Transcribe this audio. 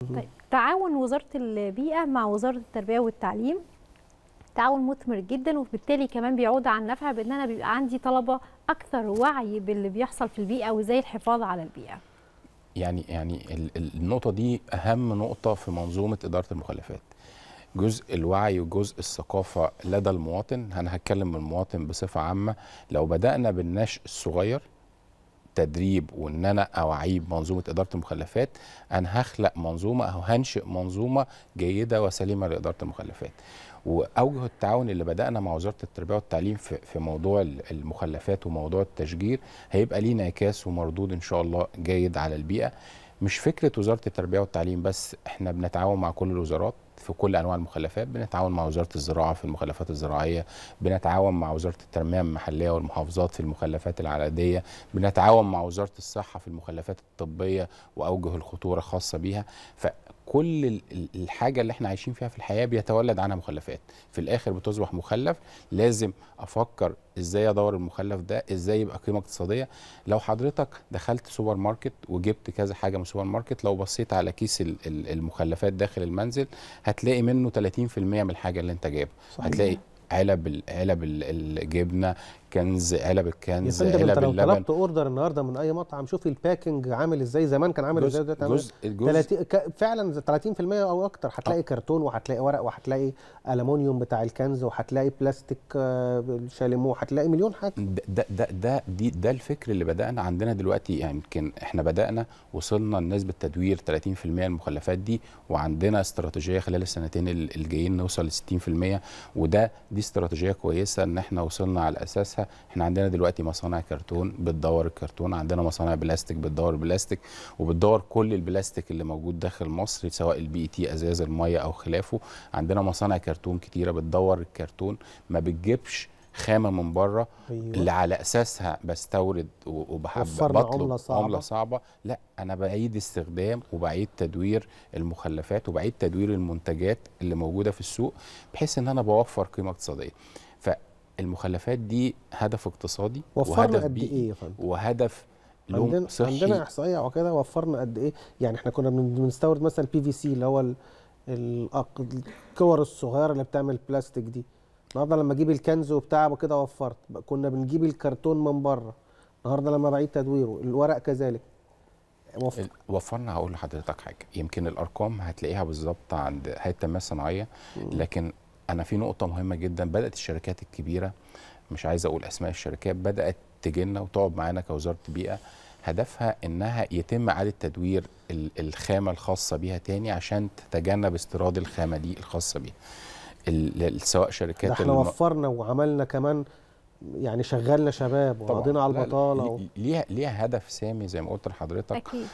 طيب تعاون وزاره البيئه مع وزاره التربيه والتعليم تعاون مثمر جدا وبالتالي كمان بيعود عن نفع بان انا بيبقى عندي طلبه اكثر وعي باللي بيحصل في البيئه وازاي الحفاظ على البيئه يعني يعني النقطه دي اهم نقطه في منظومه اداره المخلفات جزء الوعي وجزء الثقافه لدى المواطن انا هتكلم من المواطن بصفه عامه لو بدانا بالنشء الصغير التدريب وان انا اوعيه منظومه اداره المخلفات انا هخلق منظومه او هنشئ منظومه جيده وسليمه لاداره المخلفات واوجه التعاون اللي بدانا مع وزاره التربيه والتعليم في موضوع المخلفات وموضوع التشجير هيبقى ليه انعكاس ومردود ان شاء الله جيد على البيئه مش فكره وزاره التربيه والتعليم بس احنا بنتعاون مع كل الوزارات في كل انواع المخلفات بنتعاون مع وزاره الزراعه في المخلفات الزراعيه بنتعاون مع وزاره التنميه المحليه والمحافظات في المخلفات العاديه بنتعاون مع وزاره الصحه في المخلفات الطبيه واوجه الخطوره خاصه بيها ف كل الحاجه اللي احنا عايشين فيها في الحياه بيتولد عنها مخلفات في الاخر بتصبح مخلف لازم افكر ازاي ادور المخلف ده ازاي يبقى قيمه اقتصاديه لو حضرتك دخلت سوبر ماركت وجبت كذا حاجه من سوبر ماركت لو بصيت على كيس المخلفات داخل المنزل هتلاقي منه 30% من الحاجه اللي انت جايبها هتلاقي علب علب الجبنه كنز علب الكنز علب اللبن انت لو طلبت اوردر النهارده من اي مطعم شوف الباكنج عامل ازاي زمان كان عامل ازاي دلوقتي جزء جزء فعلا 30% او اكتر هتلاقي آه. كرتون وهتلاقي ورق وهتلاقي المونيوم بتاع الكنز وهتلاقي بلاستيك آه، شاليمو وهتلاقي مليون حاجه ده ده ده دي ده الفكر اللي بدانا عندنا دلوقتي يمكن يعني احنا بدانا وصلنا لنسبه تدوير 30% المخلفات دي وعندنا استراتيجيه خلال السنتين الجايين نوصل ل 60% وده دي استراتيجيه كويسه ان احنا وصلنا على اساسها احنا عندنا دلوقتي مصانع كرتون بتدور الكرتون عندنا مصانع بلاستيك بتدور البلاستيك وبتدور كل البلاستيك اللي موجود داخل مصر سواء البي تي e ازاز الميه او خلافه عندنا مصانع كرتون كتيره بتدور الكرتون ما بتجيبش خامه من بره أيوة. اللي على اساسها بستورد وبحب بطلب عمله صعبه عمله صعبه لا انا بعيد استخدام وبعيد تدوير المخلفات وبعيد تدوير المنتجات اللي موجوده في السوق بحيث ان انا بوفر قيمه اقتصاديه فالمخلفات دي هدف اقتصادي وهدف قد ايه يا فندم وهدف عندنا صحي. عندنا احصائيه وكده وفرنا قد ايه يعني احنا كنا بنستورد مثلا بي في سي اللي هو الكور الصغيره اللي بتعمل بلاستيك دي النهارده لما اجيب الكنز وبتاع وكده وفرت كنا بنجيب الكرتون من بره النهارده لما بعيد تدويره الورق كذلك وفرنا هقول لحضرتك حاجه يمكن الارقام هتلاقيها بالظبط عند هيئه التنميه الصناعيه لكن انا في نقطه مهمه جدا بدات الشركات الكبيره مش عايز اقول اسماء الشركات بدات تجينا وتقعد معانا كوزاره بيئه هدفها انها يتم اعاده تدوير الخامه الخاصه بيها تاني عشان تتجنب استيراد الخامه دي الخاصه بيها سواء شركات احنا وفرنا وعملنا كمان يعني شغلنا شباب وقضينا على البطاله ليها ليها هدف سامي زي ما قلت لحضرتك